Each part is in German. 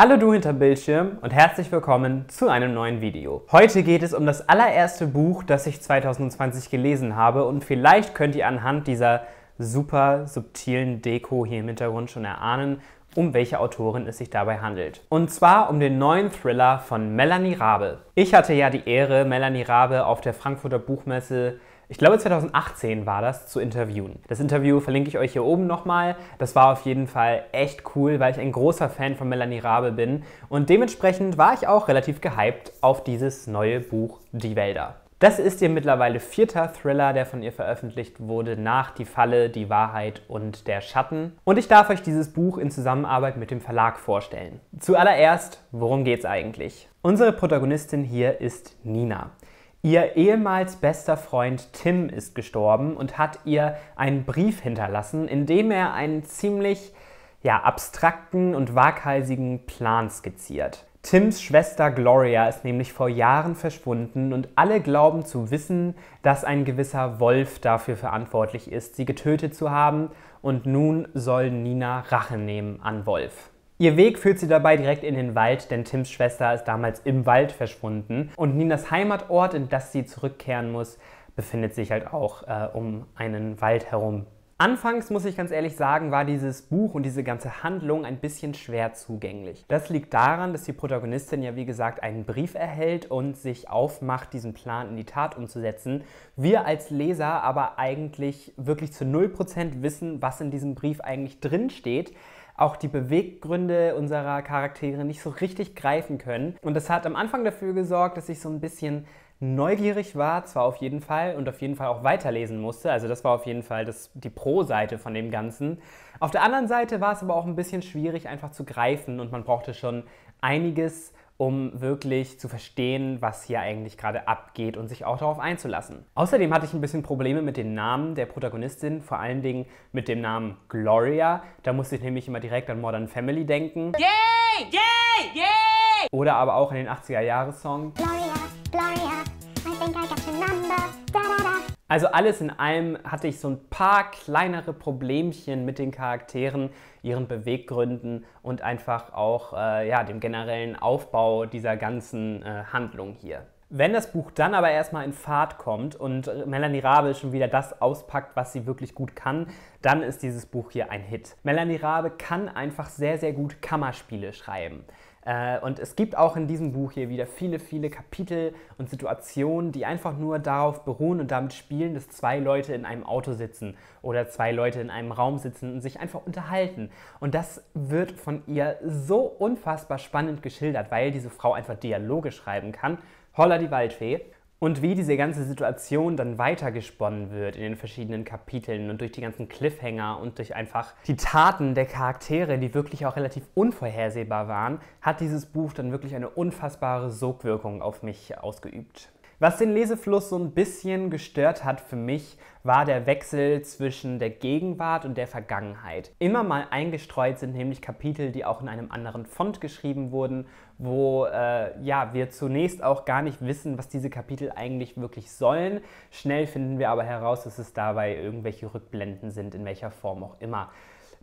Hallo du hinter Bildschirm und herzlich willkommen zu einem neuen Video. Heute geht es um das allererste Buch, das ich 2020 gelesen habe und vielleicht könnt ihr anhand dieser super subtilen Deko hier im Hintergrund schon erahnen, um welche Autorin es sich dabei handelt. Und zwar um den neuen Thriller von Melanie Rabe. Ich hatte ja die Ehre, Melanie Rabe auf der Frankfurter Buchmesse ich glaube 2018 war das, zu interviewen. Das Interview verlinke ich euch hier oben nochmal. Das war auf jeden Fall echt cool, weil ich ein großer Fan von Melanie Rabe bin und dementsprechend war ich auch relativ gehypt auf dieses neue Buch Die Wälder. Das ist ihr mittlerweile vierter Thriller, der von ihr veröffentlicht wurde, nach Die Falle, Die Wahrheit und der Schatten. Und ich darf euch dieses Buch in Zusammenarbeit mit dem Verlag vorstellen. Zuallererst, worum geht's eigentlich? Unsere Protagonistin hier ist Nina. Ihr ehemals bester Freund Tim ist gestorben und hat ihr einen Brief hinterlassen, in dem er einen ziemlich ja, abstrakten und waghalsigen Plan skizziert. Tims Schwester Gloria ist nämlich vor Jahren verschwunden und alle glauben zu wissen, dass ein gewisser Wolf dafür verantwortlich ist, sie getötet zu haben und nun soll Nina Rache nehmen an Wolf. Ihr Weg führt sie dabei direkt in den Wald, denn Tims Schwester ist damals im Wald verschwunden. Und Ninas Heimatort, in das sie zurückkehren muss, befindet sich halt auch äh, um einen Wald herum. Anfangs, muss ich ganz ehrlich sagen, war dieses Buch und diese ganze Handlung ein bisschen schwer zugänglich. Das liegt daran, dass die Protagonistin ja wie gesagt einen Brief erhält und sich aufmacht, diesen Plan in die Tat umzusetzen. Wir als Leser aber eigentlich wirklich zu 0% wissen, was in diesem Brief eigentlich drinsteht. steht auch die Beweggründe unserer Charaktere nicht so richtig greifen können. Und das hat am Anfang dafür gesorgt, dass ich so ein bisschen neugierig war, zwar auf jeden Fall und auf jeden Fall auch weiterlesen musste. Also das war auf jeden Fall das, die Pro-Seite von dem Ganzen. Auf der anderen Seite war es aber auch ein bisschen schwierig einfach zu greifen und man brauchte schon einiges, um wirklich zu verstehen, was hier eigentlich gerade abgeht und sich auch darauf einzulassen. Außerdem hatte ich ein bisschen Probleme mit den Namen der Protagonistin, vor allen Dingen mit dem Namen Gloria. Da musste ich nämlich immer direkt an Modern Family denken. Yay, yay, yay! Oder aber auch an den 80er-Jahre-Song. Gloria, Gloria. Also alles in allem hatte ich so ein paar kleinere Problemchen mit den Charakteren, ihren Beweggründen und einfach auch äh, ja, dem generellen Aufbau dieser ganzen äh, Handlung hier. Wenn das Buch dann aber erstmal in Fahrt kommt und Melanie Rabe schon wieder das auspackt, was sie wirklich gut kann, dann ist dieses Buch hier ein Hit. Melanie Rabe kann einfach sehr, sehr gut Kammerspiele schreiben. Äh, und es gibt auch in diesem Buch hier wieder viele, viele Kapitel und Situationen, die einfach nur darauf beruhen und damit spielen, dass zwei Leute in einem Auto sitzen oder zwei Leute in einem Raum sitzen und sich einfach unterhalten. Und das wird von ihr so unfassbar spannend geschildert, weil diese Frau einfach Dialoge schreiben kann. Holla die Waldfee. Und wie diese ganze Situation dann weitergesponnen wird in den verschiedenen Kapiteln und durch die ganzen Cliffhanger und durch einfach die Taten der Charaktere, die wirklich auch relativ unvorhersehbar waren, hat dieses Buch dann wirklich eine unfassbare Sogwirkung auf mich ausgeübt. Was den Lesefluss so ein bisschen gestört hat für mich, war der Wechsel zwischen der Gegenwart und der Vergangenheit. Immer mal eingestreut sind nämlich Kapitel, die auch in einem anderen Font geschrieben wurden, wo äh, ja, wir zunächst auch gar nicht wissen, was diese Kapitel eigentlich wirklich sollen. Schnell finden wir aber heraus, dass es dabei irgendwelche Rückblenden sind, in welcher Form auch immer.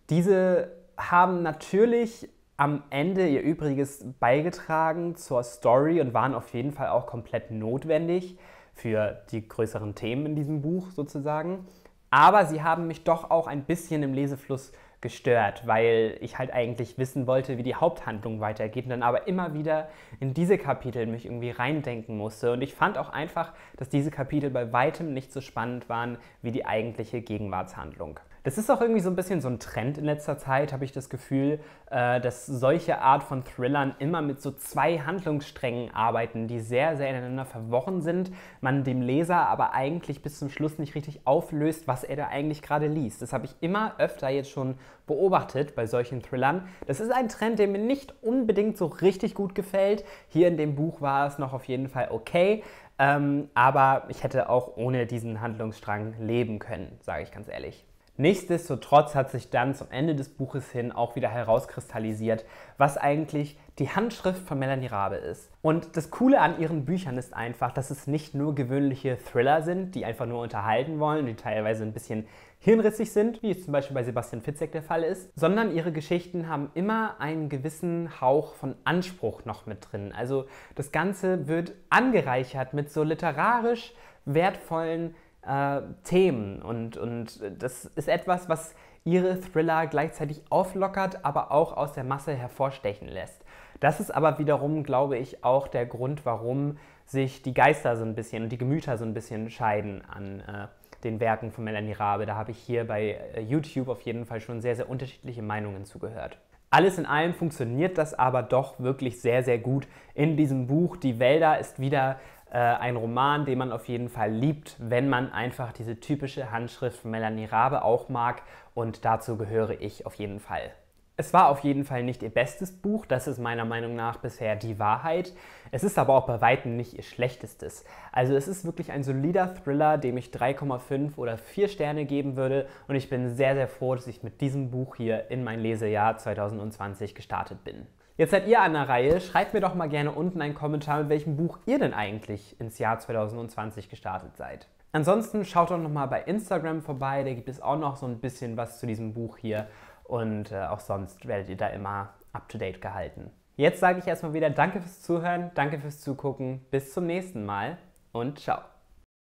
Diese haben natürlich am Ende ihr Übriges beigetragen zur Story und waren auf jeden Fall auch komplett notwendig für die größeren Themen in diesem Buch sozusagen. Aber sie haben mich doch auch ein bisschen im Lesefluss gestört, weil ich halt eigentlich wissen wollte, wie die Haupthandlung weitergeht und dann aber immer wieder in diese Kapitel mich irgendwie reindenken musste. Und ich fand auch einfach, dass diese Kapitel bei weitem nicht so spannend waren wie die eigentliche Gegenwartshandlung. Das ist auch irgendwie so ein bisschen so ein Trend in letzter Zeit, habe ich das Gefühl, äh, dass solche Art von Thrillern immer mit so zwei Handlungssträngen arbeiten, die sehr, sehr ineinander verworren sind, man dem Leser aber eigentlich bis zum Schluss nicht richtig auflöst, was er da eigentlich gerade liest. Das habe ich immer öfter jetzt schon beobachtet bei solchen Thrillern. Das ist ein Trend, der mir nicht unbedingt so richtig gut gefällt. Hier in dem Buch war es noch auf jeden Fall okay. Ähm, aber ich hätte auch ohne diesen Handlungsstrang leben können, sage ich ganz ehrlich. Nichtsdestotrotz hat sich dann zum Ende des Buches hin auch wieder herauskristallisiert, was eigentlich die Handschrift von Melanie Rabe ist. Und das Coole an ihren Büchern ist einfach, dass es nicht nur gewöhnliche Thriller sind, die einfach nur unterhalten wollen, die teilweise ein bisschen hirnrissig sind, wie es zum Beispiel bei Sebastian Fitzek der Fall ist, sondern ihre Geschichten haben immer einen gewissen Hauch von Anspruch noch mit drin. Also das Ganze wird angereichert mit so literarisch wertvollen äh, Themen. Und, und das ist etwas, was ihre Thriller gleichzeitig auflockert, aber auch aus der Masse hervorstechen lässt. Das ist aber wiederum, glaube ich, auch der Grund, warum sich die Geister so ein bisschen und die Gemüter so ein bisschen scheiden an äh, den Werken von Melanie Rabe. Da habe ich hier bei äh, YouTube auf jeden Fall schon sehr, sehr unterschiedliche Meinungen zugehört. Alles in allem funktioniert das aber doch wirklich sehr, sehr gut in diesem Buch. Die Wälder ist wieder äh, ein Roman, den man auf jeden Fall liebt, wenn man einfach diese typische Handschrift von Melanie Rabe auch mag und dazu gehöre ich auf jeden Fall. Es war auf jeden Fall nicht ihr bestes Buch, das ist meiner Meinung nach bisher die Wahrheit. Es ist aber auch bei weitem nicht ihr schlechtestes. Also es ist wirklich ein solider Thriller, dem ich 3,5 oder 4 Sterne geben würde und ich bin sehr, sehr froh, dass ich mit diesem Buch hier in mein Lesejahr 2020 gestartet bin. Jetzt seid ihr an der Reihe. Schreibt mir doch mal gerne unten einen Kommentar, mit welchem Buch ihr denn eigentlich ins Jahr 2020 gestartet seid. Ansonsten schaut doch nochmal bei Instagram vorbei, da gibt es auch noch so ein bisschen was zu diesem Buch hier und äh, auch sonst werdet ihr da immer up-to-date gehalten. Jetzt sage ich erstmal wieder danke fürs Zuhören, danke fürs Zugucken, bis zum nächsten Mal und ciao.